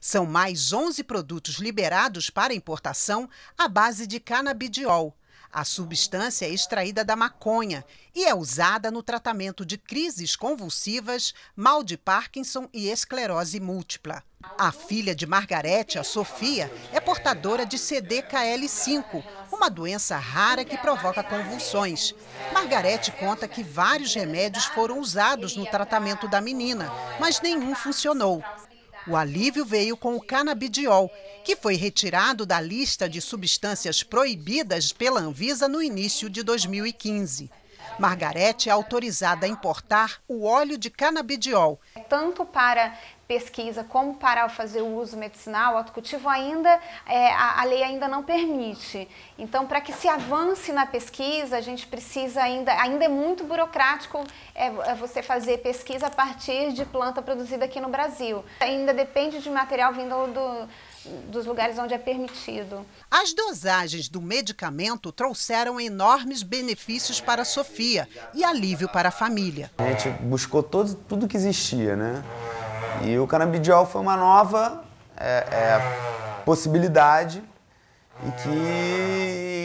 São mais 11 produtos liberados para importação à base de canabidiol. A substância é extraída da maconha e é usada no tratamento de crises convulsivas, mal de Parkinson e esclerose múltipla. A filha de Margarete, a Sofia, é portadora de CDKL5, uma doença rara que provoca convulsões. Margarete conta que vários remédios foram usados no tratamento da menina, mas nenhum funcionou. O alívio veio com o canabidiol, que foi retirado da lista de substâncias proibidas pela Anvisa no início de 2015. Margarete é autorizada a importar o óleo de canabidiol. Tanto para pesquisa como parar ou fazer o uso medicinal, autocultivo, ainda é, a, a, lei ainda não permite. Então, para que se avance na pesquisa, a gente precisa ainda, ainda é muito burocrático é, é, você fazer pesquisa a partir de planta produzida aqui no Brasil. Ainda depende de material vindo do, dos lugares onde é permitido. As dosagens do medicamento trouxeram enormes benefícios para a Sofia e alívio para a família. A gente buscou todo, tudo que existia, né? E o canabidiol foi uma nova é, é, possibilidade e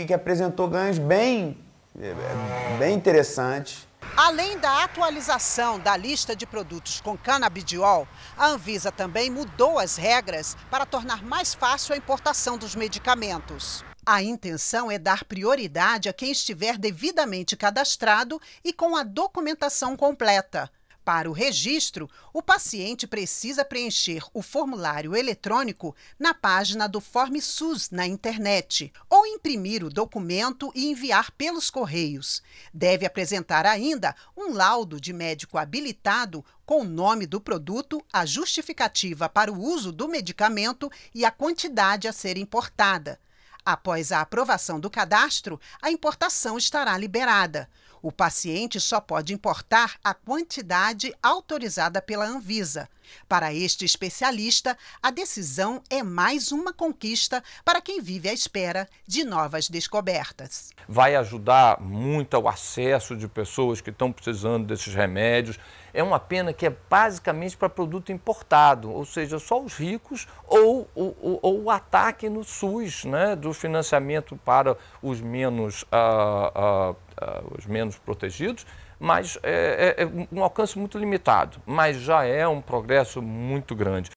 que, que apresentou ganhos bem, é, bem interessantes. Além da atualização da lista de produtos com canabidiol, a Anvisa também mudou as regras para tornar mais fácil a importação dos medicamentos. A intenção é dar prioridade a quem estiver devidamente cadastrado e com a documentação completa. Para o registro, o paciente precisa preencher o formulário eletrônico na página do FormSUS na internet ou imprimir o documento e enviar pelos correios. Deve apresentar ainda um laudo de médico habilitado com o nome do produto, a justificativa para o uso do medicamento e a quantidade a ser importada. Após a aprovação do cadastro, a importação estará liberada. O paciente só pode importar a quantidade autorizada pela Anvisa. Para este especialista, a decisão é mais uma conquista para quem vive à espera de novas descobertas. Vai ajudar muito ao acesso de pessoas que estão precisando desses remédios. É uma pena que é basicamente para produto importado, ou seja, só os ricos ou, ou, ou o ataque no SUS, né, do financiamento para os menos, uh, uh, uh, os menos protegidos, mas é, é, um alcance muito limitado, mas já é um progresso muito grande.